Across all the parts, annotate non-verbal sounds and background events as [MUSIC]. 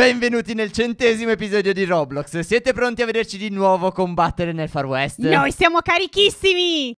Benvenuti nel centesimo episodio di Roblox. Siete pronti a vederci di nuovo combattere nel Far West? Noi siamo carichissimi!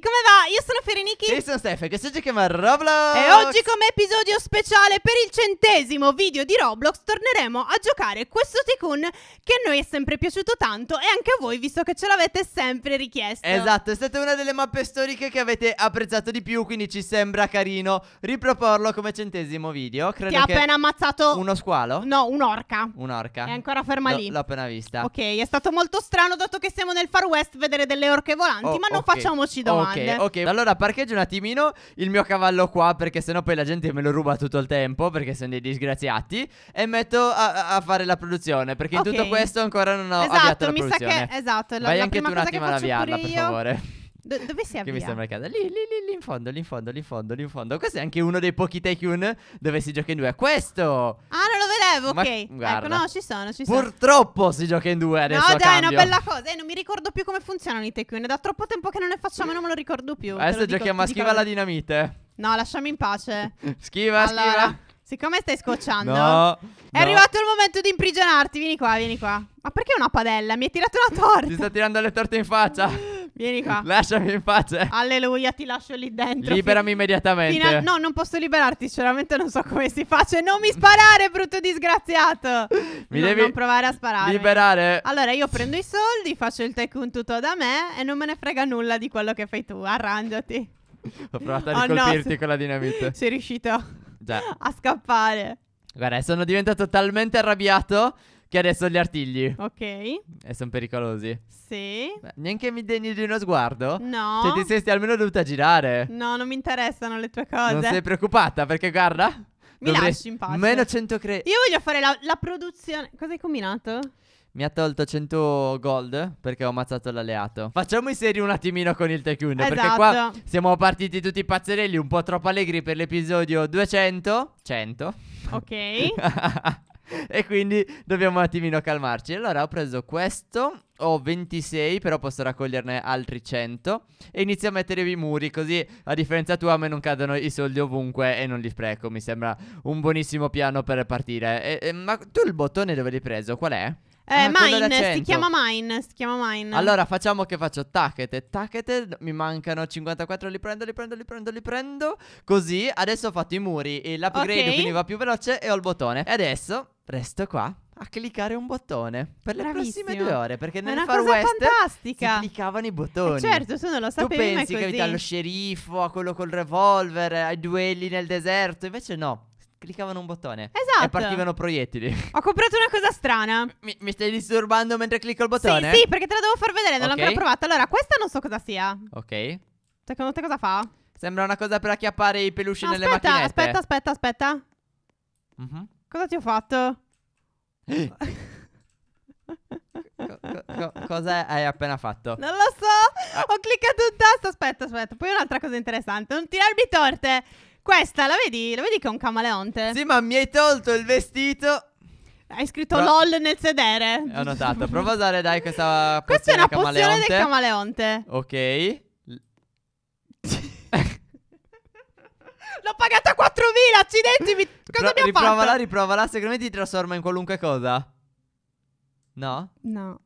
come va? Io sono Ferenichi. Io sono Stefano, che si chiama Roblox. E oggi come episodio speciale per il centesimo video di Roblox torneremo a giocare questo Tycoon che a noi è sempre piaciuto tanto e anche a voi visto che ce l'avete sempre richiesto. Esatto, è stata una delle mappe storiche che avete apprezzato di più, quindi ci sembra carino riproporlo come centesimo video. Credo Ti ha appena ammazzato uno squalo? No, un'orca. Un'orca. È ancora ferma L lì. L'ho appena vista. Ok, è stato molto strano dato che siamo nel Far West vedere delle orche volanti, oh, ma non okay. facciamoci domande domande. Ok, ok. Allora parcheggio un attimino il mio cavallo qua perché sennò poi la gente me lo ruba tutto il tempo perché sono dei disgraziati e metto a, a fare la produzione perché in tutto questo ancora non ho esatto, avviato la produzione. Sa Che, esatto, la, Vai la anche tu un attimo ad avviarla, per favore. Do dove si avvia? [LAUGHS] Che mi sembra casa. Lì, lì, lì, lì in fondo, lì in fondo, lì in fondo, lì in fondo. Questo è anche uno dei pochi take dove si gioca in due. Questo! Ah, sapevo, ok. Ecco, guarda. Ecco, no, ci sono, ci sono. Purtroppo si gioca in due adesso. No, dai, è una bella cosa. Eh, non mi ricordo più come funzionano i tequin. Da troppo tempo che non ne facciamo, non me lo ricordo più. Adesso giochiamo dico, a schiva alla dinamite. No, lasciami in pace. [LAUGHS] schiva, allora. schiva. Siccome stai scocciando, no, è no. arrivato il momento di imprigionarti. Vieni qua, vieni qua. Ma perché una padella? Mi hai tirato una torta. Ti sta tirando le torte in faccia. [LAUGHS] Vieni qua. Lasciami in pace. Alleluia, ti lascio lì dentro. Liberami immediatamente. A... No, non posso liberarti. Sinceramente, non so come si faccia. Non mi sparare, brutto disgraziato. Mi no, devi non provare a sparare. Liberare. Allora, io prendo i soldi, faccio il tycoon tutto da me e non me ne frega nulla di quello che fai tu. Arrangiati. Ho provato a ricolpirti oh no. con la dinamite. Sei riuscito. Già. Cioè, a scappare. Guarda, sono diventato talmente arrabbiato che adesso gli artigli. Ok. E sono pericolosi. Sì. Beh, neanche mi degni di uno sguardo? No. Cioè, ti sei almeno dovuta girare. No, non mi interessano le tue cose. Non sei preoccupata perché guarda. Mi Dovrei... lasci in pace. Meno 100 crediti. Io voglio fare la, la produzione. Cosa hai combinato? Mi ha tolto 100 gold perché ho ammazzato l'alleato. Facciamo in serie un attimino con il Tekken. Esatto. Perché qua esatto. siamo partiti tutti pazzerelli, un po' troppo allegri per l'episodio 200. 100. Ok. [LAUGHS] [LAUGHS] e quindi dobbiamo un attimino calmarci. Allora ho preso questo, ho 26 però posso raccoglierne altri 100 e inizio a mettere i muri così a differenza tua a me non cadono i soldi ovunque e non li spreco. Mi sembra un buonissimo piano per partire. E, e, ma tu il bottone dove l'hai preso? Qual è? Eh, eh Mine, si chiama Mine, si chiama Mine. Allora facciamo che faccio Tacketed, Tacketed, mi mancano 54, li prendo, li prendo, li prendo, li prendo. Così, adesso ho fatto i muri, e l'upgrade okay. quindi va più veloce e ho il bottone. E adesso resto qua a cliccare un bottone per le Bravissimo. prossime due ore perché nel Far West fantastica. si cliccavano i bottoni. Eh certo, tu non lo sapevi. Tu pensi che allo sceriffo, a quello col revolver, ai duelli nel deserto, invece no cliccavano un bottone esatto. e partivano proiettili. Ho comprato una cosa strana. Mi, mi, stai disturbando mentre clicco il bottone? Sì, sì, perché te la devo far vedere, non okay. l'ho ancora provata. Allora, questa non so cosa sia. Ok. Secondo cioè, te cosa fa? Sembra una cosa per acchiappare i peluche no, nelle aspetta, macchinette. Aspetta, aspetta, aspetta. Mm -hmm. Cosa ti ho fatto? Co co cosa hai appena fatto? Non lo so. Ah. Ho cliccato un tasto. Aspetta, aspetta. Poi un'altra cosa interessante. Non tirarmi torte. Questa, la vedi? La vedi che è un camaleonte? Sì, ma mi hai tolto il vestito. Hai scritto Pro- LOL nel sedere. Ho notato. Prova a usare, dai, questa. pozione Questa è una pozione del camaleonte. Ok. [LAUGHS] L'ho pagata 4.000, accidenti, mi... cosa Pro- abbiamo riprovala, fatto? Riprovala, riprovala, secondo me ti trasforma in qualunque cosa No? No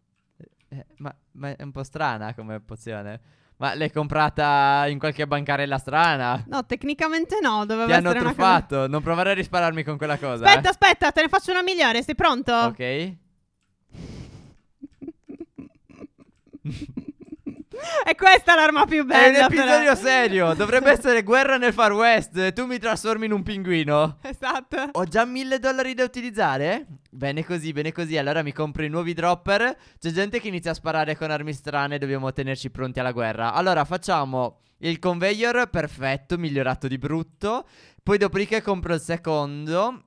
eh, ma, ma, è un po' strana come pozione ma l'hai comprata in qualche bancarella strana? No, tecnicamente no, doveva Ti essere hanno truffato, una... non provare a risparmiarmi con quella cosa eh? Aspetta, eh. aspetta, te ne faccio una migliore, sei pronto? Ok [LAUGHS] [LAUGHS] E questa è l'arma più bella. È un episodio però. serio. Dovrebbe essere guerra nel Far West. E tu mi trasformi in un pinguino. Esatto. Ho già mille dollari da utilizzare? Bene così, bene così. Allora mi compro i nuovi dropper. C'è gente che inizia a sparare con armi strane. Dobbiamo tenerci pronti alla guerra. Allora facciamo il conveyor perfetto, migliorato di brutto. Poi dopodiché compro il secondo.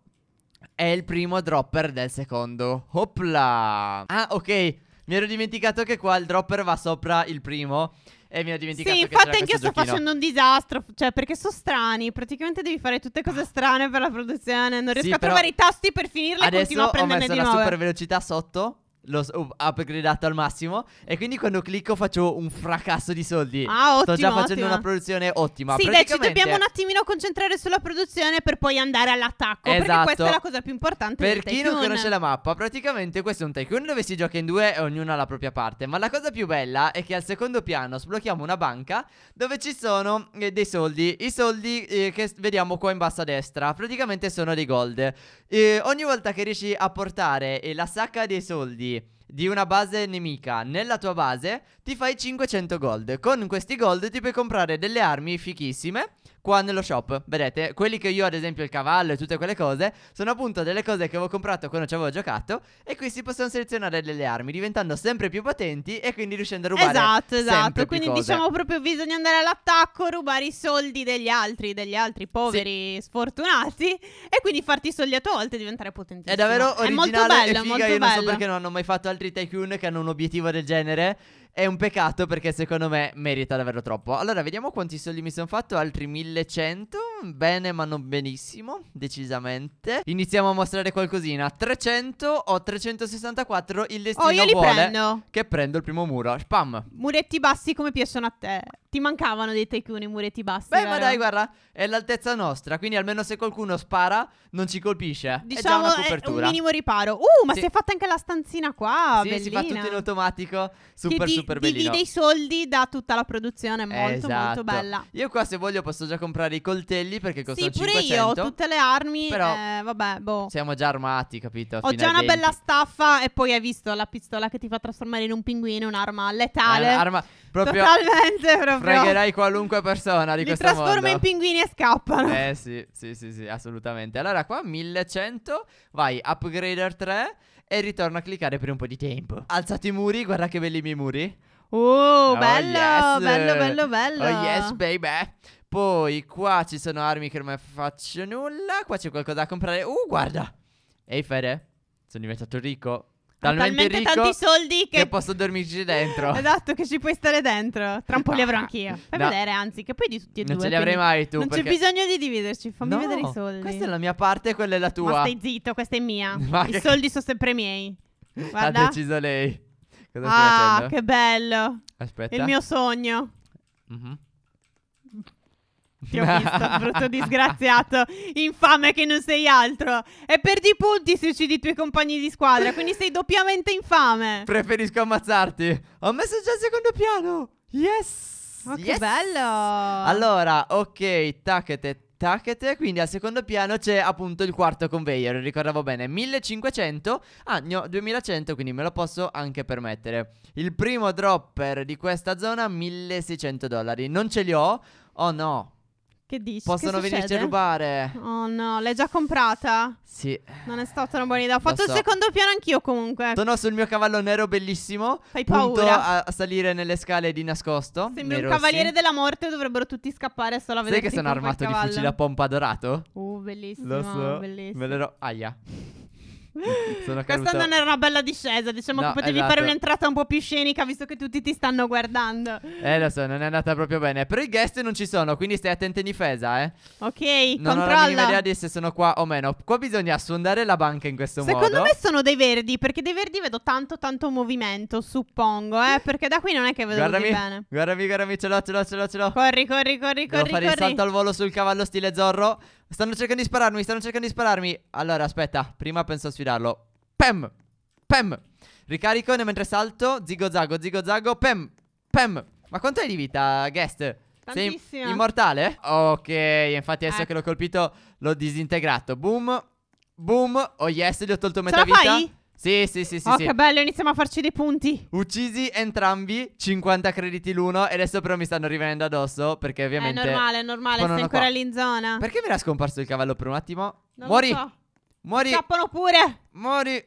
È il primo dropper del secondo. Hopla. Ah, ok. Mi ero dimenticato che qua il dropper va sopra il primo. E mi ho dimenticato sì, che Sì, infatti anch'io sto giochino. facendo un disastro. Cioè, perché sono strani. Praticamente devi fare tutte cose ah. strane per la produzione. Non riesco sì, a trovare i tasti per finirla e continuo a prenderne di nuovo. Adesso ho messo la super velocità sotto l'ho upgradato al massimo e quindi quando clicco faccio un fracasso di soldi. Ah, ottimo. Sto già facendo ottimo. una produzione ottima. Sì, dai, ci dobbiamo un attimino concentrare sulla produzione per poi andare all'attacco, esatto. perché questa è la esatto. cosa più importante Per chi non conosce la mappa, praticamente questo è un tycoon dove si gioca in due e ognuno ha la propria parte, ma la cosa più bella è che al secondo piano sblocchiamo una banca dove ci sono eh, dei soldi, i soldi eh, che vediamo qua in basso a destra, praticamente sono dei gold. E eh, ogni volta che riesci a portare eh, la sacca dei soldi di una base nemica nella tua base, ti fai 500 gold. Con questi gold ti puoi comprare delle armi fichissime qua nello shop. Vedete, quelli che io ad esempio il cavallo e tutte quelle cose, sono appunto delle cose che avevo comprato quando ci avevo giocato e qui si possono selezionare delle armi diventando sempre più potenti e quindi riuscendo a rubare Esatto, esatto. Quindi diciamo proprio bisogna andare all'attacco, rubare i soldi degli altri, degli altri poveri sì. sfortunati e quindi farti i soldi a tua volta e diventare potentissimo. È davvero originale è molto bello, e figa, molto io non bello. so perché non hanno mai fatto altri tycoon che hanno un obiettivo del genere è un peccato perché secondo me merita davvero troppo. Allora, vediamo quanti soldi mi sono fatto. Altri 1100. Bene, ma non benissimo. Decisamente. Iniziamo a mostrare qualcosina. 300. Ho 364. Il destino oh, io li prendo. che prendo il primo muro. Spam. Muretti bassi come piacciono a te. Ti mancavano dei tycoon i muretti bassi. Beh, vero? ma dai, guarda, è l'altezza nostra. Quindi almeno se qualcuno spara, non ci colpisce. Diciamo, è, è un minimo riparo. Uh, ma sì. si è fatta anche la stanzina qua. Sì, bellina. si fa tutto in automatico. Super, super super bellino. Divide i soldi da tutta la produzione, è molto esatto. molto bella. Io qua se voglio posso già comprare i coltelli perché costano sì, pure 500. pure io ho tutte le armi, però eh, vabbè, boh. Siamo già armati, capito? Ho già una 20. bella staffa e poi hai visto la pistola che ti fa trasformare in un pinguino, un'arma letale. È un'arma proprio Totalmente proprio. Fregherai qualunque persona di Li questo mondo. Li trasforma in pinguini e scappano. Eh sì, sì, sì, sì, assolutamente. Allora qua 1100, vai, upgrader 3 e ritorno a cliccare per un po' di tempo. Alzate i muri, guarda che belli i miei muri. Oh, oh bello, yes. bello, bello, bello. Oh yes, baby. Poi qua ci sono armi che non mi faccio nulla. Qua c'è qualcosa da comprare. Uh, guarda. Ehi, Fede, sono diventato ricco talmente, talmente ricco tanti soldi che... che... posso dormirci dentro. esatto, che ci puoi stare dentro. Tra un po' li avrò [LAUGHS] anch'io. Fai no. vedere, anzi, che poi di tutti e non due. Non ce li avrei mai tu. Non perché... c'è bisogno di dividerci. Fammi no, vedere i soldi. Questa è la mia parte e quella è la tua. Ma stai zitto, questa è mia. [LAUGHS] Ma I che... soldi sono sempre miei. Guarda. Ha deciso lei. Cosa ah, che bello. Aspetta. il mio sogno. Mm-hmm. [LAUGHS] Ti ho visto, brutto [LAUGHS] disgraziato, infame che non sei altro. E perdi punti se uccidi i tuoi compagni di squadra, quindi sei doppiamente infame. Preferisco ammazzarti. Ho messo già il secondo piano. Yes! Oh, yes. che bello! Allora, ok, tacchete, tacchete. quindi al secondo piano c'è appunto il quarto conveyor, ricordavo bene, 1500, ah no, 2100, quindi me lo posso anche permettere. Il primo dropper di questa zona 1600 dollari, non ce li ho? Oh no, che dici? Possono che venirci a rubare. Oh no, l'hai già comprata? Sì. Non è stata una buona idea. Ho fatto so. il secondo piano anch'io comunque. Sono sul mio cavallo nero bellissimo. Fai paura. A, a salire nelle scale di nascosto. Sembri un cavaliere della morte, dovrebbero tutti scappare solo a vedere. Sai che sono armato di fucile a pompa dorato? Uh, bellissimo. Lo so. Bellissimo. Me l'ero. Aia. Sono Questa caduta... non era una bella discesa. Diciamo no, che potevi esatto. fare un'entrata un po' più scenica visto che tutti ti stanno guardando. Eh, lo so, non è andata proprio bene. Però i guest non ci sono, quindi stai attento in difesa, eh. Ok, non controlla. Non ho la idea di se sono qua o meno. Qua bisogna sfondare la banca in questo Secondo modo. Secondo me sono dei verdi, perché dei verdi vedo tanto, tanto movimento, suppongo, eh. Perché da qui non è che vedo guardami, bene. Guardami, guardami, ce l'ho, ce l'ho, ce l'ho, ce l'ho. Corri, corri, corri, Devo corri. Devo fare corri. il salto al volo sul cavallo stile Zorro. Stanno cercando di spararmi, stanno cercando di spararmi. Allora, aspetta, prima penso a sfidarlo. Pem, pem. Ricarico mentre salto. Zigo zago, zigo zago. Pem, pem. Ma quanto hai di vita, guest? Sei immortale? Ok, infatti adesso eh. che l'ho colpito l'ho disintegrato. Boom, boom. Oh yes, gli ho tolto metà vita. Ce la fai? Sì, sì, sì, sì. Oh, sì. che bello, iniziamo a farci dei punti. Uccisi entrambi, 50 crediti l'uno. E adesso però mi stanno rivenendo addosso. Perché ovviamente. È normale, è normale, sei ancora qua. lì in zona. Perché mi era scomparso il cavallo per un attimo? Non Muori! So. Muori! Scappano pure! Muori!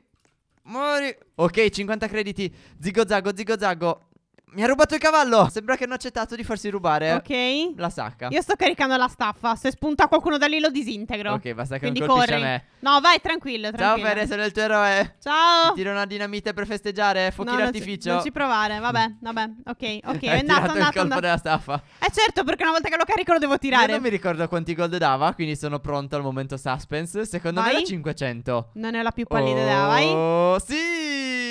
Muori! Ok, 50 crediti. Zigo zago, zigo zago. Mi ha rubato il cavallo. Sembra che hanno accettato di farsi rubare. Ok. La sacca. Io sto caricando la staffa. Se spunta qualcuno da lì lo disintegro. Ok, basta che Quindi non colpisci corri. a me. No, vai tranquillo, tranquillo. Ciao Fede, sono il tuo eroe. Ciao. Ti tiro una dinamite per festeggiare, fuochi no, d'artificio. Non, non, ci provare, vabbè, vabbè. Ok, [LAUGHS] ok, è andato, andato. il colpo andato. della staffa. Eh certo, perché una volta che lo carico lo devo tirare. Io non mi ricordo quanti gold dava, quindi sono pronto al momento suspense. Secondo vai. me era 500. Non è la più pallida idea, oh, vai. Oh, sì!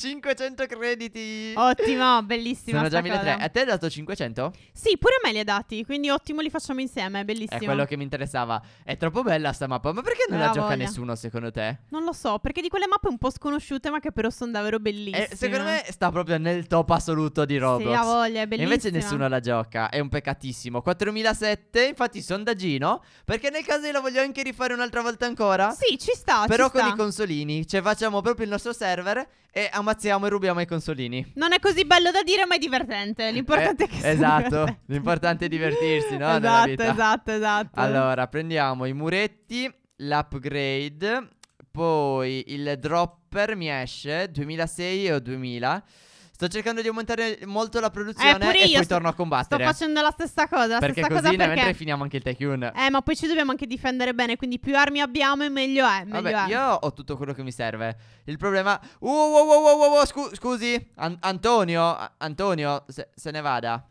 500 crediti. Ottimo, [LAUGHS] bellissimo. Sono già 1300. A te hai dato 500? Sì, pure a me li ha dati. Quindi ottimo, li facciamo insieme. È bellissimo. È quello che mi interessava. È troppo bella sta mappa. Ma perché non la, la gioca nessuno, secondo te? Non lo so, perché di quelle mappe un po' sconosciute, ma che però sono davvero bellissime. Eh, secondo me sta proprio nel top assoluto di Roblox. Sì, ha voglia, è bellissimo. E invece nessuno la gioca. È un peccatissimo. 4007, infatti, sondaggino. Perché nel caso io la voglio anche rifare un'altra volta ancora. Sì, ci sta. Però ci con sta. i consolini. Cioè, facciamo proprio il nostro server e a ammazziamo e rubiamo i consolini. Non è così bello da dire, ma è divertente. L'importante eh, è che sia. Esatto, l'importante è divertirsi, no? Esatto, esatto, esatto. Allora, prendiamo i muretti, l'upgrade, poi il dropper mi esce 2006 o 2000. Sto cercando di aumentare molto la produzione eh, e poi torno a combattere. Sto facendo la stessa cosa. La perché stessa così cosa perché... mentre finiamo anche il Tycoon. Eh, ma poi ci dobbiamo anche difendere bene. Quindi più armi abbiamo, meglio è. Meglio Vabbè, è. io ho tutto quello che mi serve. Il problema. Uh, uh, uh, uh scu scusi, An Antonio. Antonio, se, se ne vada.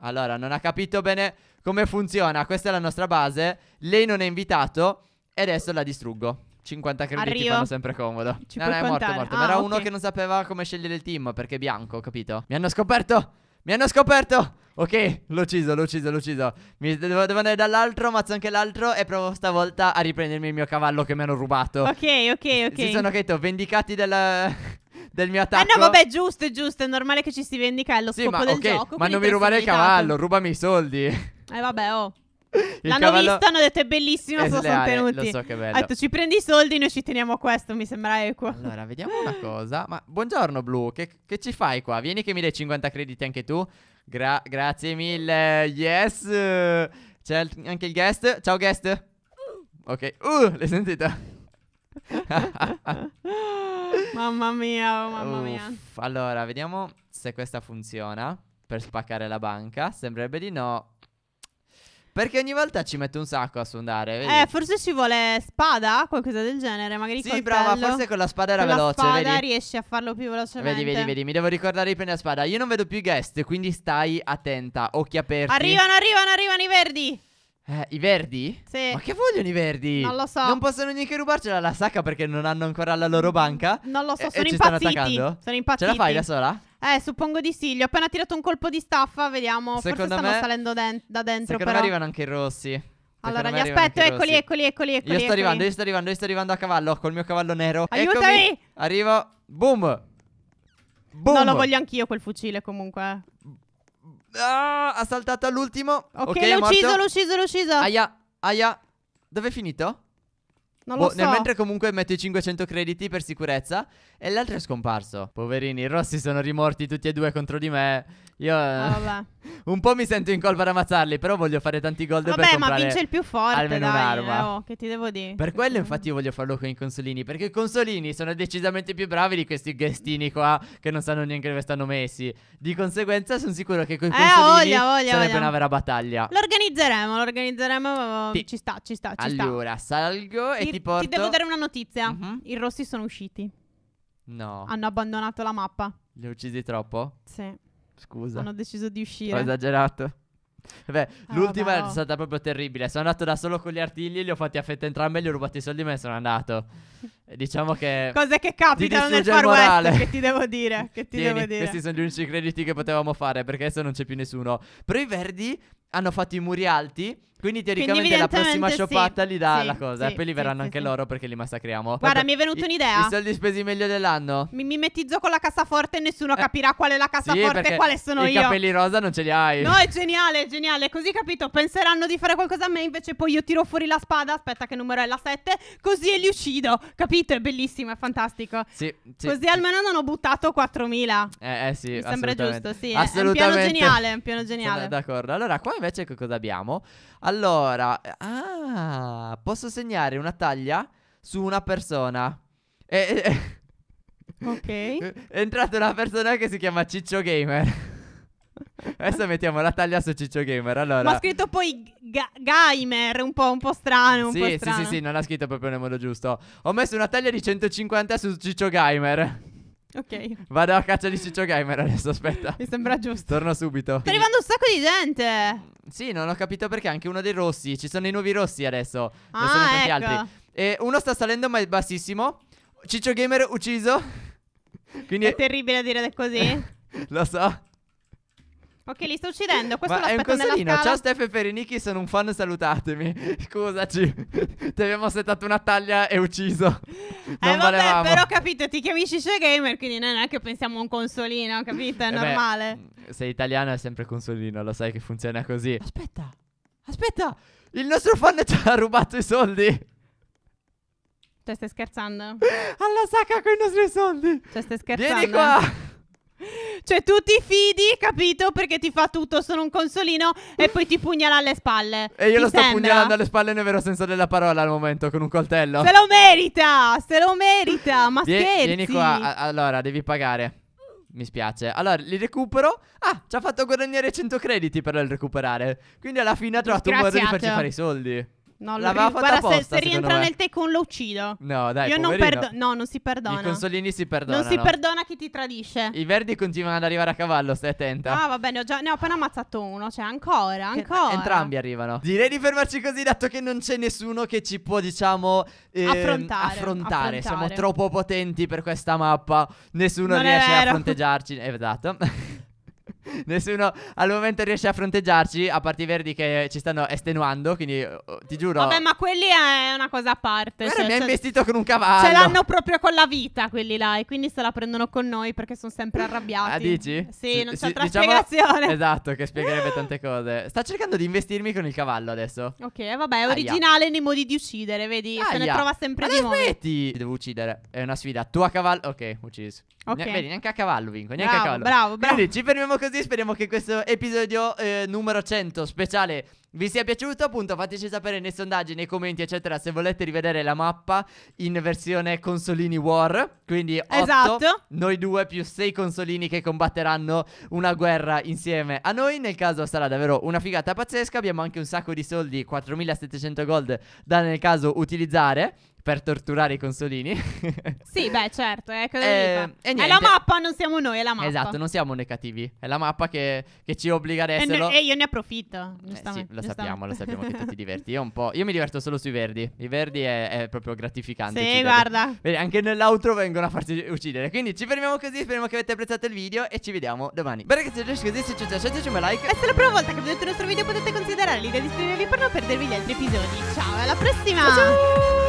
Allora, non ha capito bene come funziona. Questa è la nostra base. Lei non è invitato. E adesso la distruggo. 50 crediti Arrivo. fanno sempre comodo. [LAUGHS] Ci no, no, è morto, morto. Ah, Ma era okay. uno che non sapeva come scegliere il team perché è bianco, capito? Mi hanno scoperto! Mi hanno scoperto! Ok, l'ho ucciso, l'ho ucciso, l'ho ucciso. Mi devo, devo andare dall'altro, mazzo anche l'altro e provo stavolta a riprendermi il mio cavallo che mi hanno rubato. Ok, ok, ok. Si sono detto, vendicati del. [LAUGHS] del mio ah, attacco. Eh no, vabbè, giusto, giusto, è normale che ci si vendica, è lo sì, scopo ma, del okay, gioco. Ma non mi rubare il cavallo, rubami i soldi. Eh vabbè, oh. Il L'hanno cavallo... visto, hanno detto è bellissima, eh, sono tenuti. Lo so che bello. Ha detto ci prendi i soldi, noi ci teniamo a questo, mi sembra equo. Allora, vediamo una cosa. Ma buongiorno Blu, che, che ci fai qua? Vieni che mi dai 50 crediti anche tu. Gra- grazie mille. Yes. C'è il, anche il guest. Ciao guest. Ok. Uh, l'hai sentita? [LAUGHS] mamma mia, oh, mamma Uff. mia. Allora, vediamo se questa funziona per spaccare la banca. Sembrerebbe di no. Perché ogni volta ci mette un sacco a sondare. Vedi? Eh, forse ci vuole spada, qualcosa del genere. Magari sì, coltello. brava, forse con la spada era con veloce. Con la spada vedi? riesci a farlo più velocemente. Vedi, vedi, vedi. Mi devo ricordare di prendere la spada. Io non vedo più i guest, quindi stai attenta. Occhi aperti. Arrivano, arrivano, arrivano i verdi. Eh, I verdi? Sì. Ma che vogliono i verdi? Non lo so. Non possono neanche rubarcela la sacca perché non hanno ancora la loro banca. Non lo so, e, sono e impazziti. Ci attaccando? Sono impazziti. Ce la fai da sola? Eh, suppongo di sì. Gli ho appena tirato un colpo di staffa, vediamo. Secondo Forse stanno salendo den- da dentro. Secondo però. me arrivano anche i rossi. Allora, li aspetto, eccoli, eccoli, eccoli, eccoli. Io sto arrivando, io sto arrivando, io sto arrivando a cavallo col mio cavallo nero. Aiutami! Eccomi. Arrivo. Boom! Boom! Non lo voglio anch'io quel fucile comunque. Ah, ha saltato all'ultimo. Ok, okay l'ho ucciso, l'ho ucciso, l'ho ucciso. Aia, aia. Dove è finito? Non boh, lo boh, so. Nel mentre comunque metto i 500 crediti per sicurezza. E l'altro è scomparso. Poverini, i rossi sono rimorti tutti e due contro di me. Io ah, eh, vabbè. [LAUGHS] un po' mi sento in colpa ad ammazzarli, però voglio fare tanti gol per comprare ma vince il più forte, almeno dai, un'arma. Eh, oh, che ti devo dire? Per quello infatti io voglio farlo con i consolini, perché i consolini sono decisamente più bravi di questi guestini qua che non sanno neanche dove stanno messi. Di conseguenza sono sicuro che con i eh, consolini eh, voglia, voglia, sarebbe voglia. una vera battaglia. L'organizzeremo, l'organizzeremo, sì. Oh, oh, ci sta, ci sta, ci sta. Allora, salgo ti, e ti porto Ti devo dare una notizia. Uh-huh. I rossi sono usciti. No. Hanno abbandonato la mappa. Li ho uccisi troppo? Sì. Scusa. Hanno deciso di uscire. Ho esagerato. Beh, ah, l'ultima no. è stata proprio terribile. Sono andato da solo con gli artigli, li ho fatti a fetta entrambe, gli ho rubati i soldi e me ne sono andato. [LAUGHS] Eh, diciamo che. Cose che capitano nel far morale. west. Che ti devo dire. [LAUGHS] Che ti Tieni, devo dire. Questi sono gli unici crediti che potevamo fare. Perché adesso non c'è più nessuno. Però i verdi hanno fatto i muri alti. Quindi teoricamente quindi la prossima sì. scioppata li dà sì, la cosa. Eh, sì, e poi li verranno anche loro perché li massacriamo. Guarda, Vabbè, mi è venuta un'idea. I soldi spesi meglio dell'anno. Mi mimetizzo con la cassaforte e nessuno eh. capirà qual è la cassaforte e quale sono i io. I capelli rosa non ce li hai. No, è geniale, è geniale. Così capito, penseranno di fare qualcosa a me, invece poi io tiro fuori la spada. Aspetta che numero è la 7. Così e li uccido, capito? capito, è bellissimo, è fantastico. Sì, sì. Così almeno non ho buttato 4.000. Eh, eh sì, Mi sembra giusto, sì. Assolutamente. Eh, è un piano geniale, è un piano geniale. d'accordo. Allora, qua invece che cosa abbiamo? Allora, ah, posso segnare una taglia su una persona. E, eh, e, eh, ok. [LAUGHS] È entrata una persona che si chiama Ciccio Gamer. Adesso mettiamo la taglia su Ciccio Gamer. Allora... Ma ha scritto poi ga- Gamer, un po', un po strano. Un sì, po strano. sì, sì, sì, non l'ha scritto proprio nel modo giusto. Ho messo una taglia di 150 su Ciccio Gamer. Ok. Vado a caccia di Ciccio Gamer adesso, aspetta. Mi sembra giusto. Torno subito. Sta arrivando un sacco di gente. Sì, non ho capito perché anche uno dei rossi. Ci sono i nuovi rossi adesso. Ah, non sono tanti ecco. altri. E uno sta salendo ma è bassissimo. Ciccio Gamer ucciso. [LAUGHS] Quindi è terribile dire così. [LAUGHS] Lo so. Ok, li sto uccidendo. Questo Ma è un consolino. Ciao Steph e Perinichi, sono un fan, salutatemi. [LAUGHS] Scusaci, ti abbiamo settato una taglia e ucciso. Eh, non eh, vabbè, valevamo. però capito, ti chiami Shisha Gamer, quindi non è che pensiamo a un consolino, capito? È eh normale. Beh, mm, sei italiano è sempre consolino, lo sai che funziona così. Aspetta, aspetta, il nostro fan ci ha rubato i soldi. Cioè, stai scherzando? [LAUGHS] Alla sacca con i nostri soldi. Cioè, stai scherzando. Vieni qua. Cioè, tu ti fidi, capito? Perché ti fa tutto, sono un consolino e poi ti pugnala alle spalle. E io ti lo sto sembra? pugnalando alle spalle nel vero senso della parola al momento, con un coltello. Se lo merita, se lo merita, ma Vie- scherzi. Vieni qua, allora, devi pagare. Mi spiace. Allora, li recupero. Ah, ci ha fatto guadagnare 100 crediti per il recuperare. Quindi alla fine ha trovato un modo di farci fare i soldi. No, lo L'aveva ri- fatta guarda, se, apposta, se secondo rientra nel tecon lo uccido. No, dai, Io non poverino. No, non si perdona. I consolini si perdonano. non si perdona chi ti tradisce. I verdi continuano ad arrivare a cavallo, stai attenta. Ah, va bene, ho già- ne ho appena ammazzato uno. Cioè, ancora, Che- ancora. Entrambi arrivano. Direi di fermarci così, dato che non c'è nessuno che ci può, diciamo, ehm, Affrontare, affrontare. affrontare. Siamo troppo potenti per questa mappa. Nessuno Non riesce a vero. fronteggiarci. Eh, [LAUGHS] Esatto. [LAUGHS] Nessuno al momento riesce a fronteggiarci, a parte i verdi che ci stanno estenuando, quindi oh, ti giuro... Vabbè, ma quelli è una cosa a parte. Cioè, mi ha cioè, investito con un cavallo. Ce l'hanno proprio con la vita quelli là e quindi se la prendono con noi perché sono sempre [LAUGHS] arrabbiati. Ah, dici? Sì, S- non c'è sì, altra diciamo... spiegazione. Esatto, che spiegherebbe [LAUGHS] tante cose. Sta cercando di investirmi con il cavallo adesso. Ok, vabbè, è originale Aia. nei modi di uccidere, vedi? Aia. Se ne trova sempre ma di nuovi. aspetti! devo uccidere. È una sfida. Tu a cavallo... Ok, ucciso. Ok. Ne- vedi, neanche a cavallo vinco, neanche bravo, a cavallo. Bravo, bravo. Quindi ci fermiamo così, speriamo che questo episodio eh, numero 100 speciale vi sia piaciuto. Appunto, fateci sapere nei sondaggi, nei commenti, eccetera, se volete rivedere la mappa in versione consolini war. Quindi 8, esatto. noi due più 6 consolini che combatteranno una guerra insieme a noi. Nel caso sarà davvero una figata pazzesca. Abbiamo anche un sacco di soldi, 4700 gold da nel caso utilizzare per torturare i consolini. [LAUGHS] sì, beh, certo, eh, eh, è la mappa, non siamo noi, è la mappa. Esatto, non siamo noi cattivi, è la mappa che, che ci obbliga ad esserlo. E, ne, e, io ne approfitto, Eh, sì, lo sappiamo, lo sappiamo che tu ti diverti. [LAUGHS] Io un po', io mi diverto solo sui verdi, i verdi è, è proprio gratificante. Sì, cioè, guarda. Vedi, anche nell'outro vengono a farti uccidere. Quindi ci fermiamo così, speriamo che avete apprezzato il video e ci vediamo domani. Beh ragazzi, oggi così, se ci lasciateci un like. E se è la prima volta che vedete il nostro video potete considerare l'idea di iscrivervi per non perdervi gli altri episodi. Ciao, alla prossima! Ciao! ciao.